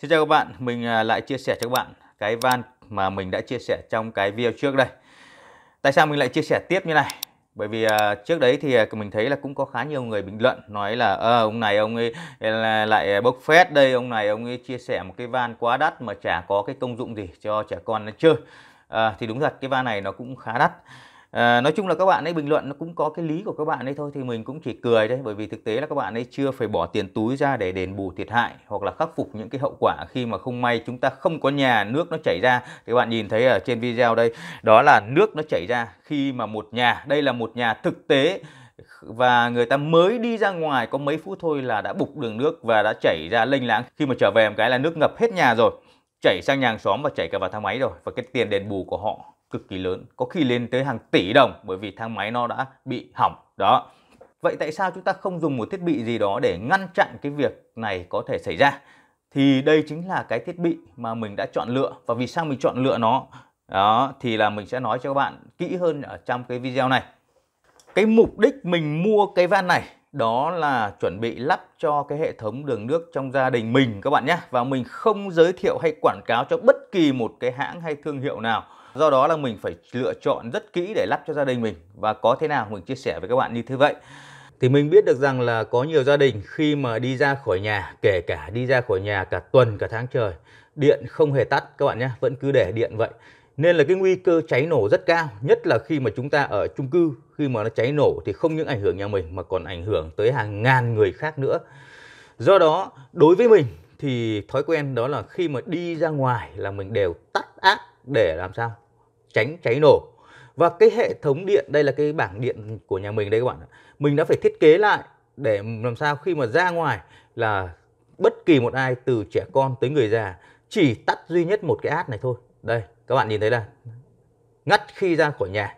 Xin chào các bạn, mình à, lại chia sẻ cho các bạn cái van mà mình đã chia sẻ trong cái video trước đây. Tại sao mình lại chia sẻ tiếp như này? Bởi vì à, trước đấy thì à, mình thấy là cũng có khá nhiều người bình luận nói là à, ông này ông ấy lại bốc phét đây, ông này ông ấy chia sẻ một cái van quá đắt mà chả có cái công dụng gì cho trẻ con nó chơi. À, thì đúng thật cái van này nó cũng khá đắt à, nói chung là các bạn ấy bình luận nó cũng có cái lý của các bạn ấy thôi thì mình cũng chỉ cười đấy bởi vì thực tế là các bạn ấy chưa phải bỏ tiền túi ra để đền bù thiệt hại hoặc là khắc phục những cái hậu quả khi mà không may chúng ta không có nhà nước nó chảy ra thì các bạn nhìn thấy ở trên video đây đó là nước nó chảy ra khi mà một nhà đây là một nhà thực tế và người ta mới đi ra ngoài có mấy phút thôi là đã bục đường nước và đã chảy ra lênh láng khi mà trở về một cái là nước ngập hết nhà rồi chảy sang nhà hàng xóm và chảy cả vào thang máy rồi và cái tiền đền bù của họ cực kỳ lớn có khi lên tới hàng tỷ đồng bởi vì thang máy nó đã bị hỏng đó vậy tại sao chúng ta không dùng một thiết bị gì đó để ngăn chặn cái việc này có thể xảy ra thì đây chính là cái thiết bị mà mình đã chọn lựa và vì sao mình chọn lựa nó đó thì là mình sẽ nói cho các bạn kỹ hơn ở trong cái video này cái mục đích mình mua cái van này đó là chuẩn bị lắp cho cái hệ thống đường nước trong gia đình mình các bạn nhé và mình không giới thiệu hay quảng cáo cho bất kỳ một cái hãng hay thương hiệu nào do đó là mình phải lựa chọn rất kỹ để lắp cho gia đình mình và có thế nào mình chia sẻ với các bạn như thế vậy thì mình biết được rằng là có nhiều gia đình khi mà đi ra khỏi nhà kể cả đi ra khỏi nhà cả tuần cả tháng trời điện không hề tắt các bạn nhé vẫn cứ để điện vậy nên là cái nguy cơ cháy nổ rất cao nhất là khi mà chúng ta ở chung cư khi mà nó cháy nổ thì không những ảnh hưởng nhà mình mà còn ảnh hưởng tới hàng ngàn người khác nữa do đó đối với mình thì thói quen đó là khi mà đi ra ngoài là mình đều tắt áp để làm sao tránh cháy nổ và cái hệ thống điện đây là cái bảng điện của nhà mình đây các bạn ạ mình đã phải thiết kế lại để làm sao khi mà ra ngoài là bất kỳ một ai từ trẻ con tới người già chỉ tắt duy nhất một cái ad này thôi đây các bạn nhìn thấy là ngắt khi ra khỏi nhà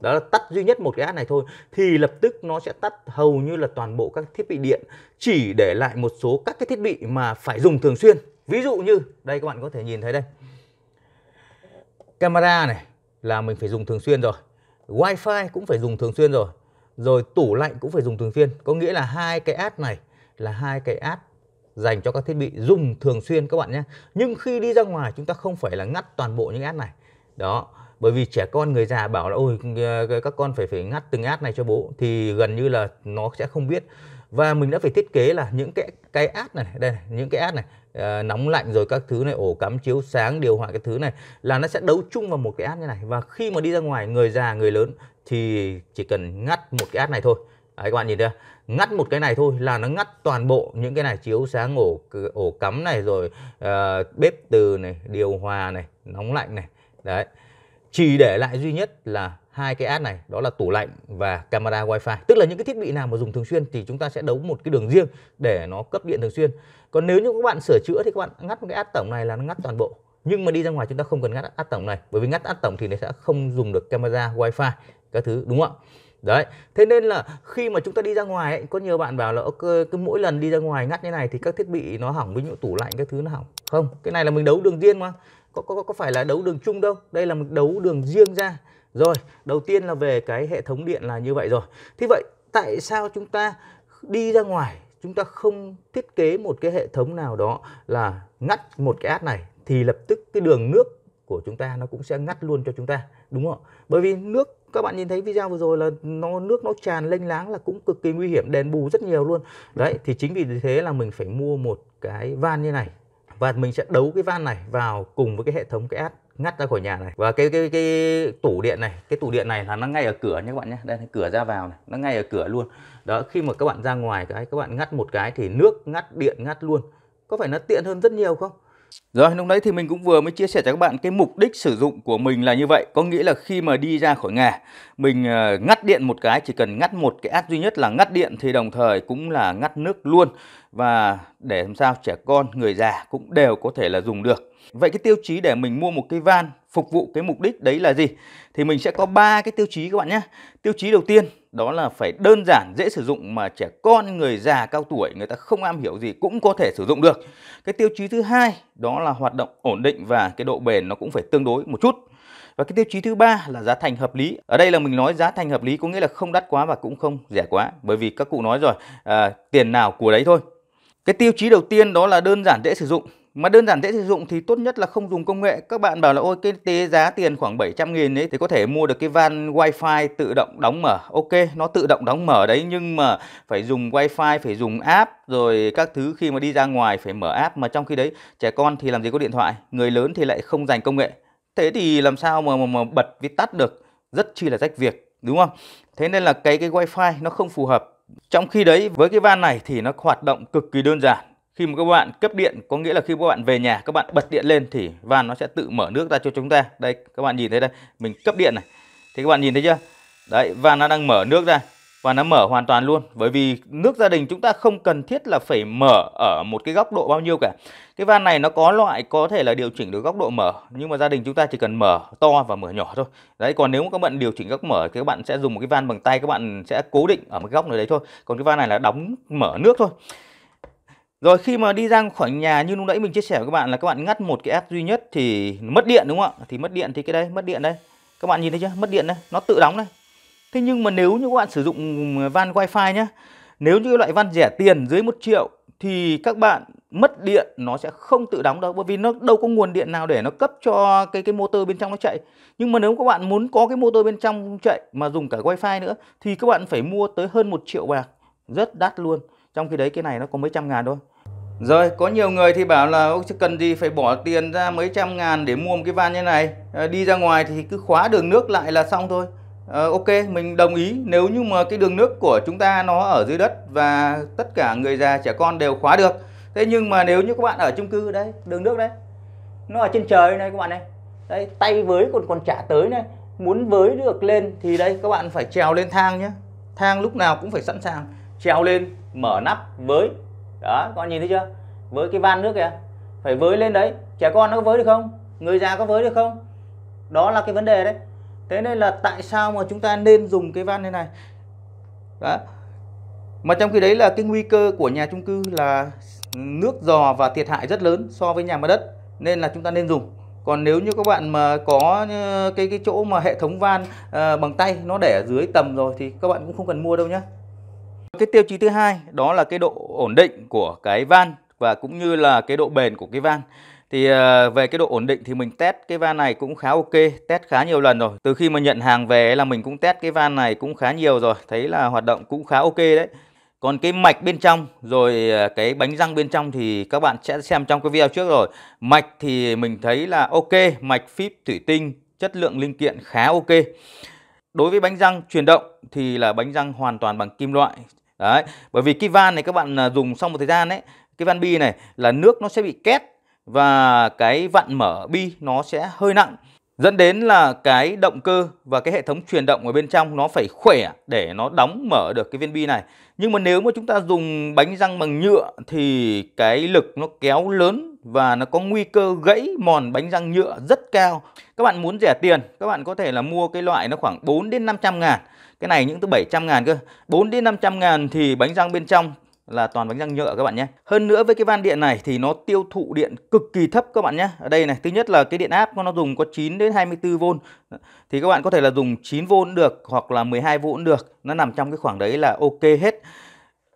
đó là tắt duy nhất một cái ad này thôi thì lập tức nó sẽ tắt hầu như là toàn bộ các thiết bị điện chỉ để lại một số các cái thiết bị mà phải dùng thường xuyên ví dụ như đây các bạn có thể nhìn thấy đây camera này là mình phải dùng thường xuyên rồi wi-fi cũng phải dùng thường xuyên rồi rồi tủ lạnh cũng phải dùng thường xuyên có nghĩa là hai cái app này là hai cái app dành cho các thiết bị dùng thường xuyên các bạn nhé nhưng khi đi ra ngoài chúng ta không phải là ngắt toàn bộ những app này đó bởi vì trẻ con người già bảo là ôi các con phải phải ngắt từng app này cho bố thì gần như là nó sẽ không biết và mình đã phải thiết kế là những cái cái app này đây này, những cái app này Ờ, nóng lạnh rồi các thứ này ổ cắm chiếu sáng điều hòa cái thứ này là nó sẽ đấu chung vào một cái app như này và khi mà đi ra ngoài người già người lớn thì chỉ cần ngắt một cái app này thôi Đấy, các bạn nhìn thấy ngắt một cái này thôi là nó ngắt toàn bộ những cái này chiếu sáng ổ ổ cắm này rồi uh, bếp từ này điều hòa này nóng lạnh này đấy chỉ để lại duy nhất là hai cái ad này đó là tủ lạnh và camera wifi tức là những cái thiết bị nào mà dùng thường xuyên thì chúng ta sẽ đấu một cái đường riêng để nó cấp điện thường xuyên còn nếu như các bạn sửa chữa thì các bạn ngắt cái ad tổng này là nó ngắt toàn bộ nhưng mà đi ra ngoài chúng ta không cần ngắt ad tổng này bởi vì ngắt ad tổng thì nó sẽ không dùng được camera wifi các thứ đúng không ạ đấy thế nên là khi mà chúng ta đi ra ngoài ấy, có nhiều bạn bảo là okay, cứ mỗi lần đi ra ngoài ngắt như này thì các thiết bị nó hỏng ví dụ tủ lạnh các thứ nó hỏng không cái này là mình đấu đường riêng mà có, có, có phải là đấu đường chung đâu đây là một đấu đường riêng ra rồi đầu tiên là về cái hệ thống điện là như vậy rồi thế vậy tại sao chúng ta đi ra ngoài chúng ta không thiết kế một cái hệ thống nào đó là ngắt một cái át này thì lập tức cái đường nước của chúng ta nó cũng sẽ ngắt luôn cho chúng ta đúng không bởi vì nước các bạn nhìn thấy video vừa rồi là nó nước nó tràn lênh láng là cũng cực kỳ nguy hiểm đèn bù rất nhiều luôn đấy thì chính vì thế là mình phải mua một cái van như này và mình sẽ đấu cái van này vào cùng với cái hệ thống cái ad ngắt ra khỏi nhà này và cái cái cái tủ điện này cái tủ điện này là nó ngay ở cửa nhé các bạn nhé đây cửa ra vào này nó ngay ở cửa luôn đó khi mà các bạn ra ngoài cái các bạn ngắt một cái thì nước ngắt điện ngắt luôn có phải nó tiện hơn rất nhiều không rồi, lúc đấy thì mình cũng vừa mới chia sẻ cho các bạn cái mục đích sử dụng của mình là như vậy. Có nghĩa là khi mà đi ra khỏi nhà, mình ờ, ngắt điện một cái, chỉ cần ngắt một cái app duy nhất là ngắt điện thì đồng thời cũng là ngắt nước luôn. Và để làm sao trẻ con, người già cũng đều có thể là dùng được. Vậy cái tiêu chí để mình mua một cái van phục vụ cái mục đích đấy là gì thì mình sẽ có ba cái tiêu chí các bạn nhé tiêu chí đầu tiên đó là phải đơn giản dễ sử dụng mà trẻ con người già cao tuổi người ta không am hiểu gì cũng có thể sử dụng được cái tiêu chí thứ hai đó là hoạt động ổn định và cái độ bền nó cũng phải tương đối một chút và cái tiêu chí thứ ba là giá thành hợp lý. Ở đây là mình nói giá thành hợp lý có nghĩa là không đắt quá và cũng không rẻ quá. Bởi vì các cụ nói rồi, à, tiền nào của đấy thôi. Cái tiêu chí đầu tiên đó là đơn giản dễ sử dụng mà đơn giản dễ sử dụng thì tốt nhất là không dùng công nghệ các bạn bảo là ôi cái tế giá tiền khoảng 700 nghìn ấy thì có thể mua được cái van wifi tự động đóng mở ok nó tự động đóng mở đấy nhưng mà phải dùng wifi phải dùng app rồi các thứ khi mà đi ra ngoài phải mở app mà trong khi đấy trẻ con thì làm gì có điện thoại người lớn thì lại không dành công nghệ thế thì làm sao mà, mà, mà bật với tắt được rất chi là rách việc đúng không thế nên là cái cái wifi nó không phù hợp trong khi đấy với cái van này thì nó hoạt động cực kỳ đơn giản khi mà các bạn cấp điện có nghĩa là khi các bạn về nhà các bạn bật điện lên thì van nó sẽ tự mở nước ra cho chúng ta đây các bạn nhìn thấy đây mình cấp điện này thì các bạn nhìn thấy chưa đấy van nó đang mở nước ra và nó mở hoàn toàn luôn bởi vì nước gia đình chúng ta không cần thiết là phải mở ở một cái góc độ bao nhiêu cả cái van này nó có loại có thể là điều chỉnh được góc độ mở nhưng mà gia đình chúng ta chỉ cần mở to và mở nhỏ thôi đấy còn nếu các bạn điều chỉnh góc mở thì các bạn sẽ dùng một cái van bằng tay các bạn sẽ cố định ở một góc nào đấy thôi còn cái van này là đóng mở nước thôi rồi khi mà đi ra khỏi nhà như lúc nãy mình chia sẻ với các bạn là các bạn ngắt một cái app duy nhất thì mất điện đúng không ạ? Thì mất điện thì cái đây mất điện đây. Các bạn nhìn thấy chưa? Mất điện đây, nó tự đóng đây. Thế nhưng mà nếu như các bạn sử dụng ừ, van wifi nhá, nếu như loại van rẻ tiền dưới 1 triệu thì các bạn mất điện nó sẽ không tự đóng đâu bởi vì nó đâu có nguồn điện nào để nó cấp cho cái cái motor bên trong nó chạy. Nhưng mà nếu các bạn muốn có cái motor bên trong chạy mà dùng cả wifi nữa thì các bạn phải mua tới hơn 1 triệu bạc, rất đắt luôn. Trong khi đấy cái này nó có mấy trăm ngàn thôi. Rồi, có nhiều người thì bảo là ông cần gì phải bỏ tiền ra mấy trăm ngàn để mua một cái van như này. Ờ, đi ra ngoài thì cứ khóa đường nước lại là xong thôi. Ờ, ok, mình đồng ý nếu như mà cái đường nước của chúng ta nó ở dưới đất và tất cả người già trẻ con đều khóa được. Thế nhưng mà nếu như các bạn ở chung cư đấy, đường nước đấy, nó ở trên trời này các bạn này. Đấy, tay với còn còn trả tới này. Muốn với được lên thì đây các bạn phải trèo lên thang nhé. Thang lúc nào cũng phải sẵn sàng trèo lên mở nắp với đó con nhìn thấy chưa với cái van nước kìa phải với lên đấy trẻ con nó có với được không người già có với được không đó là cái vấn đề đấy thế nên là tại sao mà chúng ta nên dùng cái van như này đó mà trong khi đấy là cái nguy cơ của nhà chung cư là nước dò và thiệt hại rất lớn so với nhà mặt đất nên là chúng ta nên dùng còn nếu như các bạn mà có ờ, cái cái chỗ mà hệ thống van à, bằng tay nó để ở dưới tầm rồi thì các bạn cũng không cần mua đâu nhé cái tiêu chí thứ hai đó là cái độ ổn định của cái van và cũng như là cái độ bền của cái van. Thì ờ, về cái độ ổn định thì mình test cái van này cũng khá ok, test khá nhiều lần rồi. Từ khi mà nhận hàng về là mình cũng test cái van này cũng khá nhiều rồi, thấy là hoạt động cũng khá ok đấy. Còn cái mạch bên trong rồi ờ, cái bánh răng bên trong thì các bạn sẽ xem trong cái video trước rồi. Mạch thì mình thấy là ok, mạch phíp thủy tinh, chất lượng linh kiện khá ok. Đối với bánh răng chuyển động thì là bánh răng hoàn toàn bằng kim loại đấy bởi vì cái van này các bạn à, dùng xong một thời gian đấy cái van bi này là nước nó sẽ bị két và cái vặn mở bi nó sẽ hơi nặng dẫn đến là cái động cơ và cái hệ thống truyền động ở bên trong nó phải khỏe để nó đóng mở được cái viên bi này nhưng mà nếu mà chúng ta dùng bánh răng bằng nhựa thì cái lực nó kéo lớn và nó có nguy cơ gãy mòn bánh răng nhựa rất cao các bạn muốn rẻ tiền các bạn có thể là mua cái loại nó khoảng 4 đến 500 ngàn cái này những thứ 700 ngàn cơ 4 đến 500 ngàn thì bánh răng bên trong là toàn bánh răng nhựa các bạn nhé. Hơn nữa với cái van điện này thì nó tiêu thụ điện cực kỳ thấp các bạn nhé. Ở đây này, thứ nhất là cái điện áp của nó dùng có 9 đến 24V. Thì các bạn có thể là dùng 9V được hoặc là 12V cũng được. Nó nằm trong cái khoảng đấy là ok hết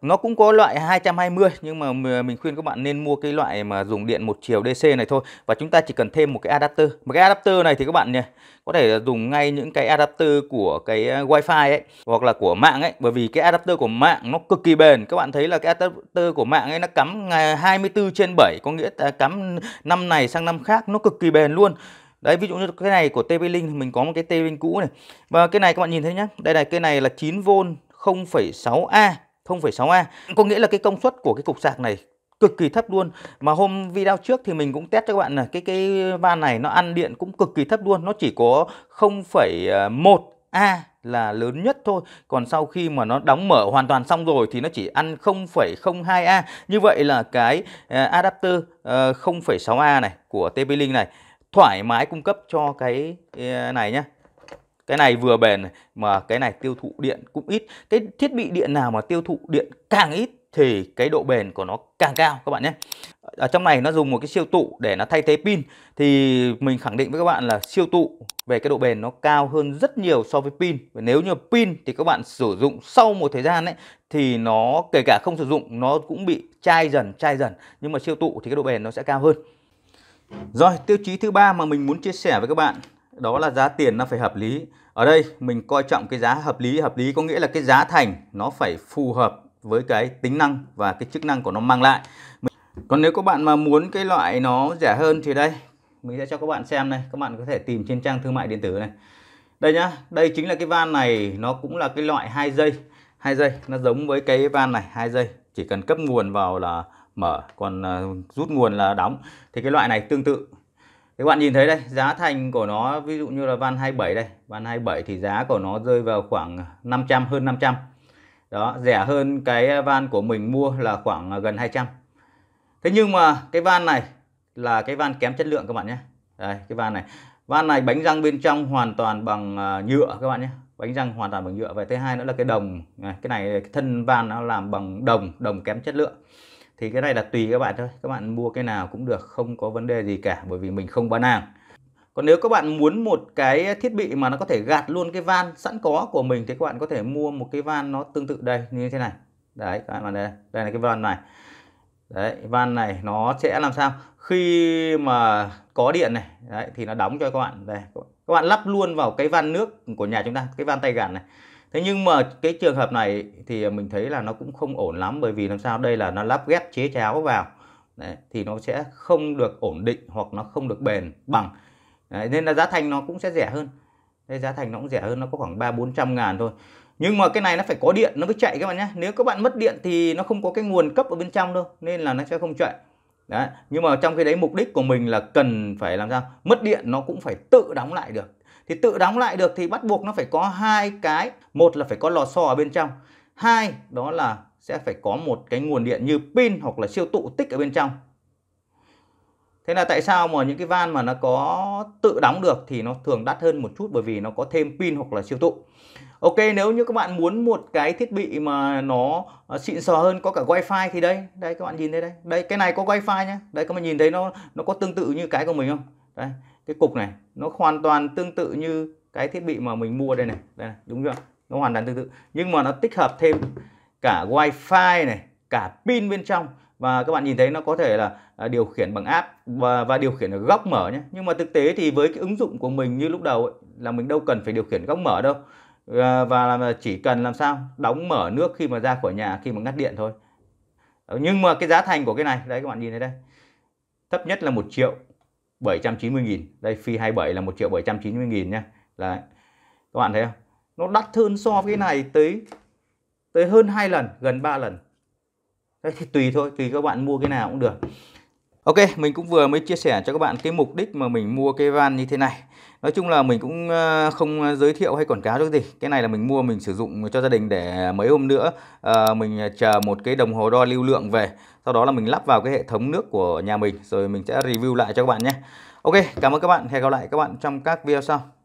nó cũng có loại 220 nhưng mà mình khuyên các bạn nên mua cái loại mà dùng điện một chiều DC này thôi và chúng ta chỉ cần thêm một cái adapter một cái adapter này thì các bạn nhỉ có thể dùng ngay những cái adapter của cái ờ, wifi ấy hoặc là của mạng ấy bởi vì cái adapter của mạng nó cực kỳ bền các bạn thấy là cái adapter của mạng ấy nó cắm 24 à, trên 7 có nghĩa là cắm năm này sang năm khác nó cực kỳ bền luôn Đấy ví dụ như cái này của TP-Link mình có một cái TP-Link cũ này. Và cái này các bạn nhìn thấy nhá. Đây này cái này là 9V 0,6A 0,6A có nghĩa là cái công suất của cái cục sạc này cực kỳ thấp luôn mà hôm video trước thì mình cũng test cho các bạn là cái cái van này nó ăn điện cũng cực kỳ thấp luôn nó chỉ có 0,1 A là lớn nhất thôi còn sau khi mà nó đóng mở hoàn toàn xong rồi thì nó chỉ ăn 0,02A như vậy là cái à, adapter 0,6A ờ, này của TP-Link này thoải mái cung cấp cho cái à, này nhé cái này vừa bền mà cái này tiêu thụ điện cũng ít cái thiết bị điện nào mà tiêu thụ điện càng ít thì cái độ bền của nó càng cao các bạn nhé ở trong này nó dùng một cái siêu tụ để nó thay thế pin thì mình khẳng định với các bạn là siêu tụ về cái độ bền nó cao hơn rất nhiều so với pin và nếu như pin thì các bạn sử dụng sau một thời gian ấy thì nó kể cả không sử dụng nó cũng bị chai dần chai dần nhưng mà siêu tụ thì cái độ bền nó sẽ cao hơn rồi tiêu chí thứ ba mà mình muốn chia sẻ với các bạn đó là giá tiền nó phải hợp lý ở đây mình coi trọng cái giá hợp lý hợp lý có nghĩa là cái giá thành nó phải phù hợp với cái tính năng và cái chức năng của nó mang lại còn nếu các bạn mà muốn cái loại nó rẻ hơn thì đây mình sẽ cho các bạn xem này các bạn có thể tìm trên trang thương mại điện tử này đây nhá đây chính là cái van này nó cũng là cái loại hai dây hai dây nó giống với cái van này hai dây chỉ cần cấp nguồn vào là mở còn à, rút nguồn là đóng thì cái loại này tương tự các bạn nhìn thấy đây giá thành của nó ví dụ như là van 27 đây van 27 thì giá của nó rơi vào khoảng 500 hơn 500 đó rẻ hơn cái van của mình mua là khoảng gần 200 thế nhưng mà cái van này là cái van kém chất lượng các bạn nhé đây cái van này van này bánh răng bên trong hoàn toàn bằng à, nhựa các bạn nhé bánh răng hoàn toàn bằng nhựa và thứ hai nữa là cái đồng cái này cái thân van nó làm bằng đồng đồng kém chất lượng thì cái này là tùy các bạn thôi các bạn mua cái nào cũng được không có vấn đề gì cả bởi vì mình không bán hàng còn nếu các bạn muốn một cái thiết bị mà nó có thể gạt luôn cái van sẵn có của mình thì các bạn có thể mua một cái van nó tương tự đây như thế này đấy các bạn đây đây là cái van này đấy van này nó sẽ làm sao khi mà có điện này đấy, thì nó đóng cho các bạn đây các bạn lắp luôn vào cái van nước của nhà chúng ta cái van tay gạt này thế nhưng mà cái trường hợp này thì mình thấy là nó cũng không ổn lắm bởi vì làm sao đây là nó lắp ghép chế cháo vào Đấy, thì nó sẽ không được ổn định hoặc nó không được bền bằng Đấy, nên là giá thành nó cũng sẽ rẻ hơn đây giá thành nó cũng rẻ hơn nó có khoảng ba bốn trăm ngàn thôi nhưng mà cái này nó phải có điện nó mới chạy các bạn nhé nếu các bạn mất điện thì nó không có cái nguồn cấp ở bên trong đâu nên là nó sẽ không chạy Đấy. Nhưng mà trong cái đấy mục đích của mình là cần phải làm sao mất điện nó cũng phải tự đóng lại được thì tự đóng lại được thì bắt buộc nó phải có hai cái một là phải có lò xo ở bên trong hai đó là sẽ phải có một cái nguồn điện như pin hoặc là siêu tụ tích ở bên trong thế là tại sao mà những cái van mà nó có tự đóng được thì nó thường đắt hơn một chút bởi vì nó có thêm pin hoặc là siêu tụ Ok nếu như các bạn muốn một cái thiết bị mà nó ờ, xịn sò hơn có cả wifi thì đây đây các bạn nhìn thấy đây đây cái này có wifi nhá đây các bạn nhìn thấy nó nó có tương tự như cái của mình không đây cái cục này nó hoàn toàn tương tự như cái thiết bị mà mình mua đây này, đây này đúng chưa nó hoàn toàn tương tự nhưng mà nó tích hợp thêm cả wi-fi này cả pin bên trong và các bạn nhìn thấy nó có thể là à, điều khiển bằng app và, và điều khiển ở góc mở nhé nhưng mà thực tế thì với cái ứng dụng của mình như lúc đầu ấy, là mình đâu cần phải điều khiển góc mở đâu ờ, và chỉ cần làm sao đóng mở nước khi mà ra khỏi nhà khi mà ngắt điện thôi ờ, nhưng mà cái giá thành của cái này đấy các bạn nhìn thấy đây thấp nhất là một triệu 790 nghìn đây phi 27 là 1 triệu 790 nghìn nhé là các bạn thấy không nó đắt hơn so với cái này tới tới hơn hai lần gần 3 lần Đấy, thì tùy thôi tùy các bạn mua cái nào cũng được Ok, mình cũng vừa mới chia sẻ cho các bạn cái mục đích mà mình mua cái van như thế này. Nói chung là mình cũng ờ, không ờ, giới thiệu hay quảng cáo cho gì. Cái này là mình mua mình sử dụng cho gia đình để mấy hôm nữa à, mình chờ một cái đồng hồ đo lưu lượng về sau đó là mình lắp vào cái hệ thống nước của nhà mình rồi mình sẽ review lại cho các bạn nhé ok cảm ơn các bạn hẹn gặp lại các bạn trong các video sau